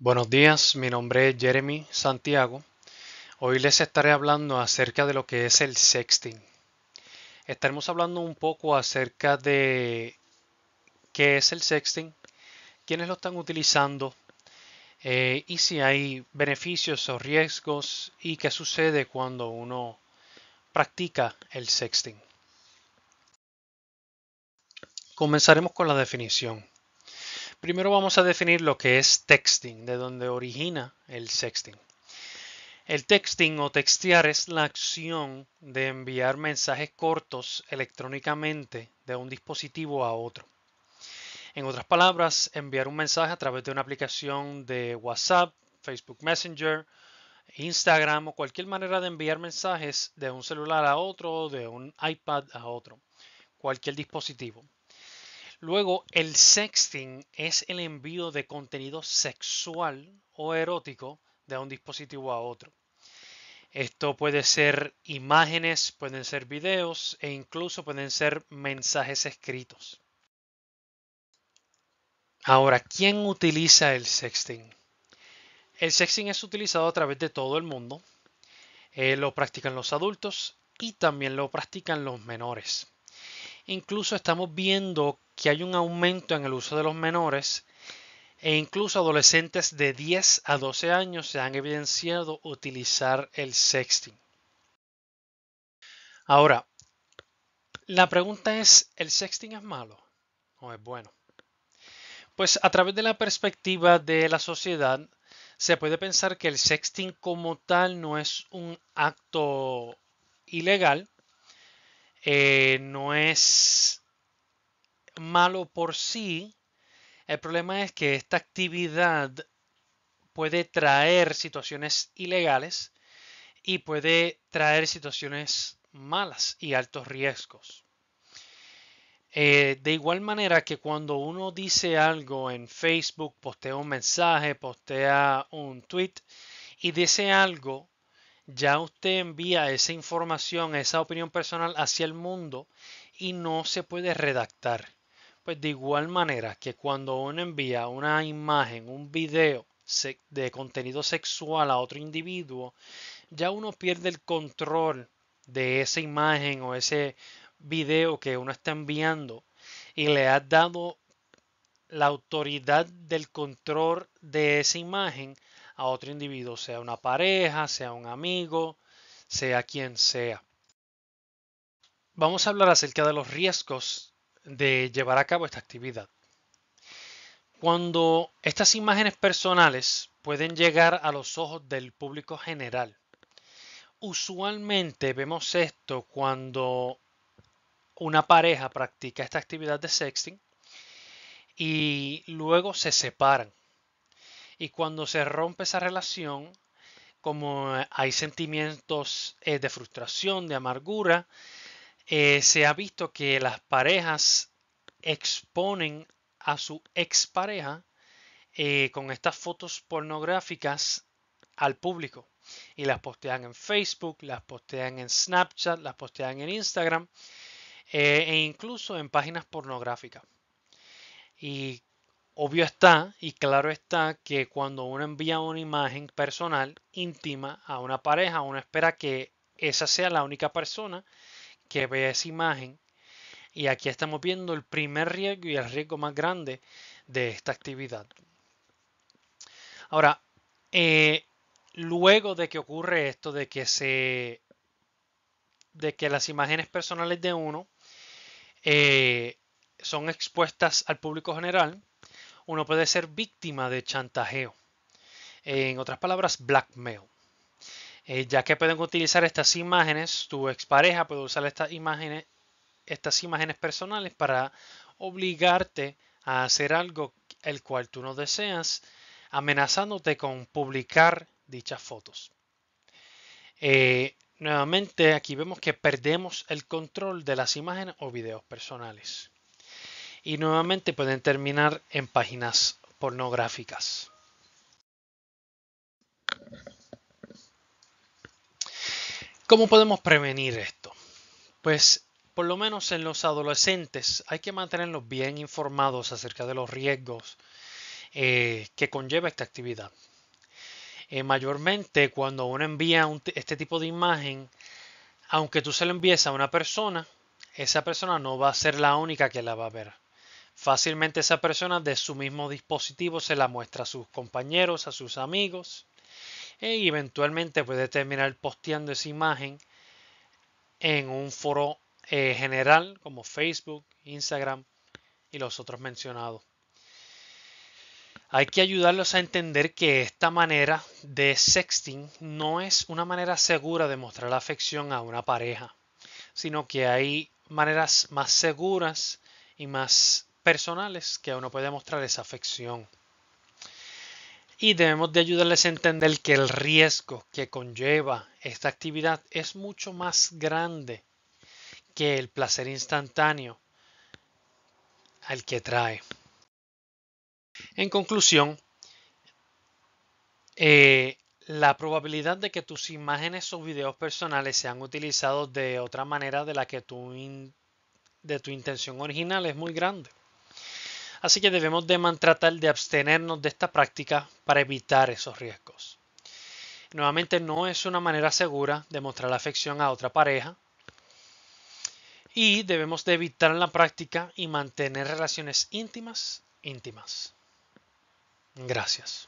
Buenos días, mi nombre es Jeremy Santiago. Hoy les estaré hablando acerca de lo que es el sexting. Estaremos hablando un poco acerca de qué es el sexting, quiénes lo están utilizando eh, y si hay beneficios o riesgos y qué sucede cuando uno practica el sexting. Comenzaremos con la definición. Primero vamos a definir lo que es texting, de dónde origina el sexting. El texting o textear es la acción de enviar mensajes cortos electrónicamente de un dispositivo a otro. En otras palabras, enviar un mensaje a través de una aplicación de WhatsApp, Facebook Messenger, Instagram o cualquier manera de enviar mensajes de un celular a otro, o de un iPad a otro, cualquier dispositivo. Luego, el sexting es el envío de contenido sexual o erótico de un dispositivo a otro. Esto puede ser imágenes, pueden ser videos e incluso pueden ser mensajes escritos. Ahora, ¿quién utiliza el sexting? El sexting es utilizado a través de todo el mundo. Eh, lo practican los adultos y también lo practican los menores. Incluso estamos viendo que hay un aumento en el uso de los menores e incluso adolescentes de 10 a 12 años se han evidenciado utilizar el sexting. Ahora, la pregunta es, ¿el sexting es malo o es bueno? Pues a través de la perspectiva de la sociedad, se puede pensar que el sexting como tal no es un acto ilegal, eh, no es malo por sí. El problema es que esta actividad puede traer situaciones ilegales y puede traer situaciones malas y altos riesgos. Eh, de igual manera que cuando uno dice algo en Facebook, postea un mensaje, postea un tweet y dice algo ya usted envía esa información, esa opinión personal hacia el mundo y no se puede redactar. Pues de igual manera que cuando uno envía una imagen, un video de contenido sexual a otro individuo, ya uno pierde el control de esa imagen o ese video que uno está enviando y le ha dado la autoridad del control de esa imagen a otro individuo, sea una pareja, sea un amigo, sea quien sea. Vamos a hablar acerca de los riesgos de llevar a cabo esta actividad. Cuando estas imágenes personales pueden llegar a los ojos del público general, usualmente vemos esto cuando una pareja practica esta actividad de sexting y luego se separan. Y cuando se rompe esa relación, como eh, hay sentimientos eh, de frustración, de amargura, eh, se ha visto que las parejas exponen a su expareja con estas fotos pornográficas al público. Y las postean en Facebook, las postean en Snapchat, las postean en Instagram e incluso en páginas pornográficas. Y Obvio está y claro está que cuando uno envía una imagen personal íntima a una pareja, uno espera que esa sea la única persona que vea esa imagen. Y aquí estamos viendo el primer riesgo y el riesgo más grande de esta actividad. Ahora, eh, luego de que ocurre esto, de que se. de que las imágenes personales de uno eh, son expuestas al público general, uno puede ser víctima de chantajeo. En otras palabras, blackmail. Eh, ya que pueden utilizar estas imágenes, tu expareja puede usar estas imágenes, estas imágenes personales para obligarte a hacer algo el cual tú no deseas, amenazándote con publicar dichas fotos. Eh, nuevamente, aquí vemos que perdemos el control de las imágenes o videos personales y nuevamente pueden terminar en páginas pornográficas. ¿Cómo podemos prevenir esto? Pues por lo menos en los adolescentes hay que mantenerlos bien informados acerca de los riesgos eh, que conlleva esta actividad. Eh, mayormente cuando uno envía este tipo de imagen, aunque tú se lo envíes a una persona, esa persona no va a ser la única que la va a ver. Fácilmente esa persona de su mismo dispositivo se la muestra a sus compañeros, a sus amigos e eventualmente puede terminar posteando esa imagen en un foro eh, general como Facebook, Instagram y los otros mencionados. Hay que ayudarlos a entender que esta manera de sexting no es una manera segura de mostrar afección a una pareja, sino que hay maneras más seguras y más personales que uno puede mostrar esa afección. Y debemos de ayudarles a entender que el riesgo que conlleva esta actividad es mucho más grande que el placer instantáneo al que trae. En conclusión, eh, la probabilidad de que tus imágenes o videos personales sean utilizados de otra manera de la que de tu intención original es muy grande. Así que debemos de tratar de abstenernos de esta práctica para evitar esos riesgos. Nuevamente no es una manera segura de mostrar la afección a otra pareja y debemos de evitar la práctica y mantener relaciones íntimas íntimas. Gracias.